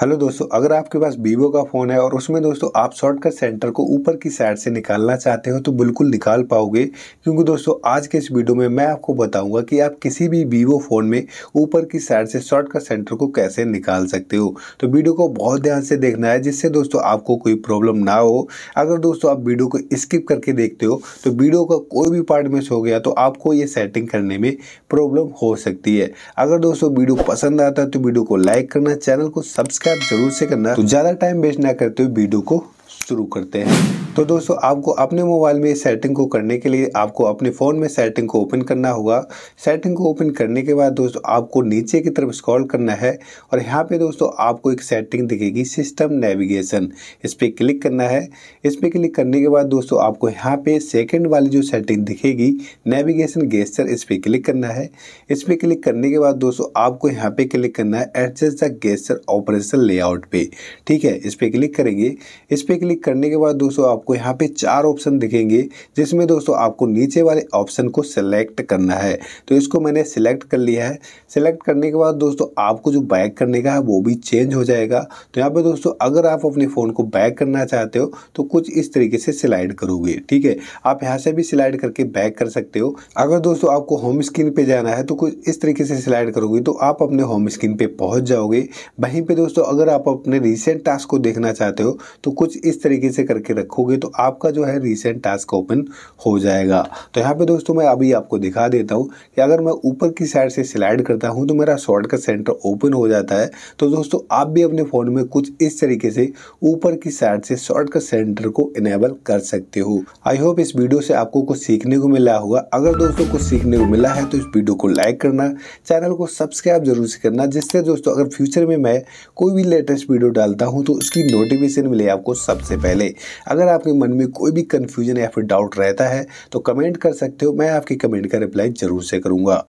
hello दोस्तों अगर आपके पास वीवो का फ़ोन है और उसमें दोस्तों आप शॉर्टकट सेंटर को ऊपर की साइड से निकालना चाहते हो तो बिल्कुल निकाल पाओगे क्योंकि दोस्तों आज के इस वीडियो में मैं आपको बताऊंगा कि आप किसी भी वीवो फ़ोन में ऊपर की साइड से शॉर्टकट सेंटर को कैसे निकाल सकते हो तो वीडियो को बहुत ध्यान से देखना है जिससे दोस्तों आपको कोई प्रॉब्लम ना हो अगर दोस्तों आप वीडियो को स्किप करके देखते हो तो वीडियो का कोई भी पार्ट मिस हो गया तो आपको ये सेटिंग करने में प्रॉब्लम हो सकती है अगर दोस्तों वीडियो पसंद आता है तो वीडियो को लाइक करना चैनल को सब्सक्राइब सब्सक्राइब जरूर से करना तो ज़्यादा टाइम वेस्ट ना करते हुए वीडियो को शुरू करते हैं तो दोस्तों आपको अपने मोबाइल में सेटिंग को करने के लिए आपको अपने फ़ोन में सेटिंग को ओपन करना होगा सेटिंग को ओपन करने के बाद दोस्तों आपको नीचे की तरफ स्क्रॉल करना है और यहाँ पे दोस्तों आपको एक सेटिंग दिखेगी सिस्टम नेविगेशन इस पर क्लिक करना है इस पर क्लिक करने के बाद दोस्तों आपको यहाँ पे सेकेंड वाली जो सेटिंग दिखेगी नेविगेशन गेस्टर इस पर क्लिक करना है इस पर क्लिक करने के बाद दोस्तों आपको यहाँ पर क्लिक करना है adjust the gesture operation layout पर ठीक है इस पर क्लिक करेंगे इस पर क्लिक करने के बाद दोस्तों आप आपको यहाँ पे चार ऑप्शन दिखेंगे जिसमें दोस्तों आपको नीचे वाले ऑप्शन को सिलेक्ट करना है तो इसको मैंने सिलेक्ट कर लिया है सिलेक्ट करने के बाद दोस्तों आपको जो बैक करने का है वो भी चेंज हो जाएगा तो यहाँ पे दोस्तों अगर आप अपने फ़ोन को बैक करना चाहते हो तो कुछ इस तरीके से स्लाइड करोगे ठीक है आप यहाँ से भी स्लाइड करके बैक कर सकते हो अगर दोस्तों आपको होम स्क्रीन पर जाना है तो कुछ इस तरीके से स्लाइड करोगे तो आप अपने होम स्क्रीन पर पहुंच जाओगे वहीं पर दोस्तों अगर आप अपने रिसेंट टास्क को देखना चाहते हो तो कुछ इस तरीके से करके रखोगे करोगे तो आपका जो है रिसेंट टास्क ओपन हो जाएगा तो यहाँ पे दोस्तों मैं अभी आपको दिखा देता हूँ कि अगर मैं ऊपर की साइड से स्लाइड करता हूँ तो मेरा शॉर्टकट सेंटर ओपन हो जाता है तो दोस्तों आप भी अपने फ़ोन में कुछ इस तरीके से ऊपर की साइड से शॉर्टकट सेंटर को इनेबल कर सकते हो आई होप इस वीडियो से आपको कुछ सीखने को मिला होगा अगर दोस्तों कुछ सीखने को मिला है तो इस वीडियो को लाइक करना चैनल को सब्सक्राइब जरूर से करना जिससे दोस्तों अगर फ्यूचर में मैं कोई भी लेटेस्ट वीडियो डालता हूँ तो उसकी नोटिफिकेशन मिले आपको सबसे पहले अगर आप आपके मन में कोई भी कन्फ्यूजन या फिर डाउट रहता है तो कमेंट कर सकते हो मैं आपकी कमेंट का रिप्लाई ज़रूर से करूँगा